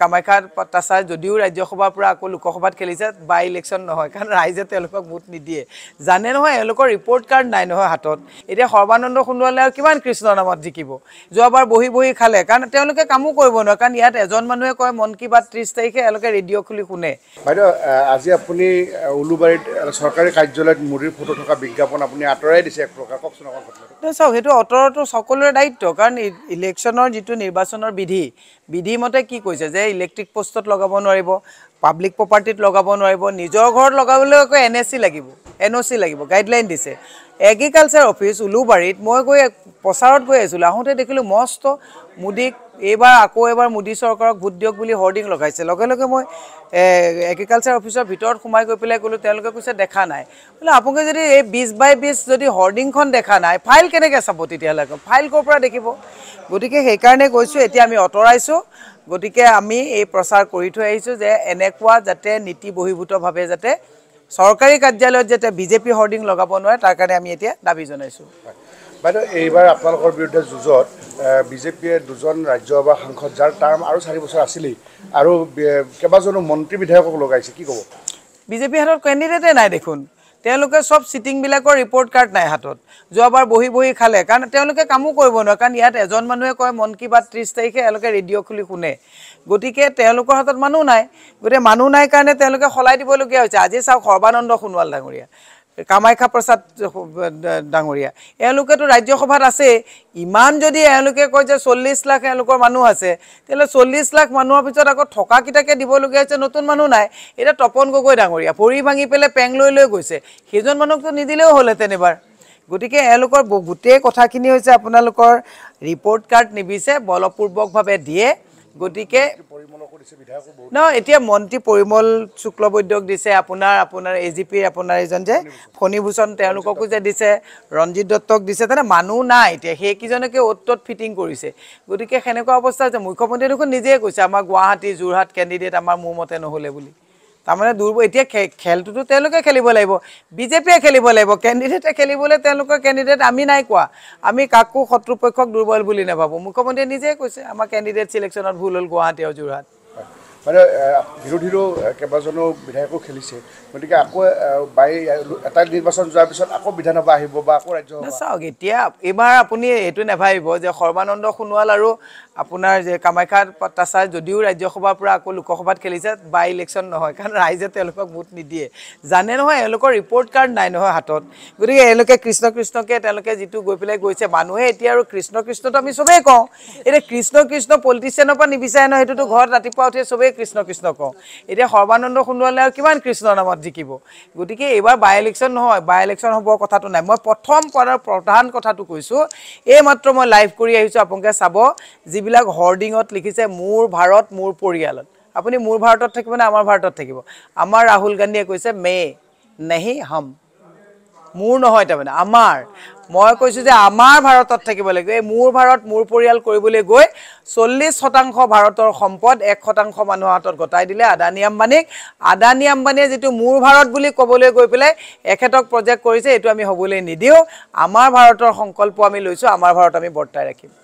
কামাখ্যা পট্টাচাৰ যদিও ৰাজ্যসভাৰ পৰা আকৌ লোকসভাত খেলিছে বাই ইলেকশ্যন নহয় কাৰণ ৰাইজে তেওঁলোকক ভোট নিদিয়ে জানে নহয় এওঁলোকৰ ৰিপৰ্ট কাৰ্ড নাই নহয় হাতত এতিয়া সৰ্বানন্দ সোণোৱালে আৰু কিমান কৃষ্ণ নামত জিকিব যোৱাবাৰ বহি বহি খালে কাৰণ তেওঁলোকে কামো কৰিব নোৱাৰে কাৰণ ইয়াত এজন মানুহে কয় মন কী বাত ত্ৰিছ তাৰিখে এওঁলোকে ৰেডিঅ' খুলি শুনে বাইদেউ আজি আপুনি উলুবাৰীত চৰকাৰী কাৰ্যালয়ত মোদীৰ ফটো থকা বিজ্ঞাপন আপুনি আঁতৰাই দিছে এক প্ৰকাৰ কওকচোন চাওক সেইটো আঁতৰাটো সকলোৰে দায়িত্ব কাৰণ ইলেকশ্যনৰ যিটো নিৰ্বাচনৰ বিধি বিধিমতে কি কৈছে যে ইলেক্ট্ৰিক পোষ্টত লগাব নোৱাৰিব পাব্লিক প্ৰপাৰ্টিত লগাব নোৱাৰিব নিজৰ ঘৰত লগাবলৈ আকৌ এন এছ চি লাগিব এন অ' চি লাগিব গাইডলাইন দিছে এগ্ৰিকালচাৰ অফিচ উলুবাৰীত মই গৈ প্ৰচাৰত গৈ আছিলোঁ আহোঁতে দেখিলোঁ মস্ত মোদীক এইবাৰ আকৌ এবাৰ মোদী চৰকাৰক ভোট দিয়ক বুলি হৰ্ডিং লগাইছে লগে লগে মই এগ্ৰিকালচাৰ অফিচৰ ভিতৰত সোমাই গৈ পেলাই ক'লোঁ তেওঁলোকে কৈছে দেখা নাই বোলে আপোনালোকে যদি এই বিছ বাই বিছ যদি হৰ্ডিংখন দেখা নাই ফাইল কেনেকৈ চাব তেতিয়ালৈকে ফাইল ক'ৰ পৰা দেখিব গতিকে সেইকাৰণে কৈছোঁ এতিয়া আমি আঁতৰাইছোঁ গতিকে আমি এই প্ৰচাৰ কৰি থৈ আহিছোঁ যে এনেকুৱা যাতে নীতি বহিভূতভাৱে যাতে চৰকাৰী কাৰ্যালয়ত যাতে বিজেপি হৰ্ডিং লগাব নোৱাৰে তাৰ কাৰণে আমি এতিয়া দাবী জনাইছোঁ বাইদেউ এইবাৰ আপোনালোকৰ বিৰুদ্ধে যুঁজত বিজেপিয়ে দুজন ৰাজ্যসভাৰ সাংসদ যাৰ টাৰ্ম আৰু চাৰি বছৰ আছিলেই আৰু কেইবাজনো মন্ত্ৰী বিধায়কক লগাইছে কি ক'ব বিজেপিৰ হাতত কেণ্ডিডেটে নাই দেখোন তেওঁলোকে চব চিটিংবিলাকৰ ৰিপৰ্ট কাৰ্ড নাই হাতত যোৱাবাৰ বহি বহি খালে কাৰণ তেওঁলোকে কামো কৰিব নোৱাৰে কাৰণ ইয়াত এজন মানুহে কয় মন কী বাত ত্ৰিছ তাৰিখে এওঁলোকে ৰেডিঅ' খুলি শুনে গতিকে তেওঁলোকৰ হাতত মানুহ নাই গতিকে মানুহ নাই কাৰণে তেওঁলোকে সলাই দিবলগীয়া হৈছে আজি চাওক সৰ্বানন্দ সোণোৱাল ডাঙৰীয়া কামাখ্যা প্ৰসাদ ডাঙৰীয়া এওঁলোকেতো ৰাজ্যসভাত আছে ইমান যদি এওঁলোকে কয় যে চল্লিছ লাখ এওঁলোকৰ মানুহ আছে তেতিয়াহ'লে চল্লিছ লাখ মানুহৰ পিছত আকৌ থকাকেইটাকে দিবলগীয়া হৈছে নতুন মানুহ নাই এতিয়া তপন গগৈ ডাঙৰীয়া ভৰি ভাঙি পেলাই পেং লৈ লৈ গৈছে সেইজন মানুহকতো নিদিলেও হ'লহেঁতেন এবাৰ গতিকে এওঁলোকৰ গোটেই কথাখিনি হৈছে আপোনালোকৰ ৰিপৰ্ট কাৰ্ড নিবিছে বলপূৰ্বকভাৱে দিয়ে গতিকে ন এতিয়া মন্ত্ৰী পৰিমল শুক্লবৈদ্যক দিছে আপোনাৰ আপোনাৰ এ জি পিৰ আপোনাৰ এইজন যে ফণীভূষণ তেওঁলোককো যে দিছে ৰঞ্জিত দত্তক দিছে তেনে মানুহ নাই এতিয়া সেইকেইজনকে অ'ত ত'ত ফিটিং কৰিছে গতিকে সেনেকুৱা অৱস্থা আছে মুখ্যমন্ত্ৰীয়ে দেখোন নিজেই কৈছে আমাৰ গুৱাহাটী যোৰহাট কেণ্ডিডেট আমাৰ মোৰ মতে নহ'লে বুলি তাৰমানে দুৰ্বল এতিয়া খেলটোতো তেওঁলোকে খেলিব লাগিব বিজেপিয়ে খেলিব লাগিব কেণ্ডিডেটে খেলিবলৈ তেওঁলোকৰ কেণ্ডিডেট আমি নাই কোৱা আমি কাকো শত্ৰুপক্ষক দুৰ্বল বুলি নাভাবোঁ মুখ্যমন্ত্ৰীয়ে নিজেই কৈছে আমাৰ কেণ্ডিডেট চিলেকশ্যনত ভুল হ'ল গুৱাহাটী আৰু যোৰহাট মানে বিৰোধীৰো কেইবাজনো বিধায়কো খেলিছে গতিকে আকৌ বাই এটা নিৰ্বাচন যোৱাৰ পিছত আকৌ বিধানসভা আহিব বা আকৌ ৰাজ্য চাওক এতিয়া এইবাৰ আপুনি এইটো নাভাবিব যে সৰ্বানন্দ সোণোৱাল আৰু আপোনাৰ যে কামাখ্যা পট্টাচাৰ যদিও ৰাজ্যসভাৰ পৰা আকৌ লোকসভাত খেলিছে বাই ইলেকশ্যন নহয় কাৰণ ৰাইজে তেওঁলোকক ভোট নিদিয়ে জানে নহয় এওঁলোকৰ ৰিপৰ্ট কাৰ্ড নাই নহয় হাতত গতিকে এওঁলোকে কৃষ্ণ কৃষ্ণকে তেওঁলোকে যিটো গৈ পেলাই গৈছে মানুহে এতিয়া আৰু কৃষ্ণ কৃষ্ণটো আমি চবেই কওঁ এতিয়া কৃষ্ণ কৃষ্ণ পলিটিচিয়ানৰ পৰা নিবিচাৰে নহয় সেইটোতো ঘৰত ৰাতিপুৱা উঠি চবেই কৃষ্ণ কৃষ্ণ কওঁ এতিয়া সৰ্বানন্দ সোণোৱালে আৰু কিমান কৃষ্ণৰ নামত জিকিব গতিকে এইবাৰ বাই ইলেকশ্যন নহয় বাই ইলেকশ্যন হ'ব কথাটো নাই মই প্ৰথম পদৰ প্ৰধান কথাটো কৈছোঁ এইমাত্ৰ মই লাইভ কৰি আহিছোঁ আপোনালোকে চাব যিবিলাক হৰ্ডিঙত লিখিছে মোৰ ভাৰত মোৰ পৰিয়ালত আপুনি মোৰ ভাৰতত থাকিব নে আমাৰ ভাৰতত থাকিব আমাৰ ৰাহুল গান্ধীয়ে কৈছে মে নেহি হম মোৰ নহয় তাৰমানে আমাৰ মই কৈছোঁ যে আমাৰ ভাৰতত থাকিব লাগিব এই মোৰ ভাৰত মোৰ পৰিয়াল কৰিবলৈ গৈ চল্লিছ শতাংশ ভাৰতৰ সম্পদ এক শতাংশ মানুহৰ হাতত গতাই দিলে আদানী আম্বানীক আদানী আম্বানীয়ে যিটো মোৰ ভাৰত বুলি ক'বলৈ গৈ পেলাই এখেতক প্ৰজেক্ট কৰিছে এইটো আমি হ'বলৈ নিদিওঁ আমাৰ ভাৰতৰ সংকল্প আমি লৈছোঁ আমাৰ ভাৰত আমি বৰ্তাই ৰাখিম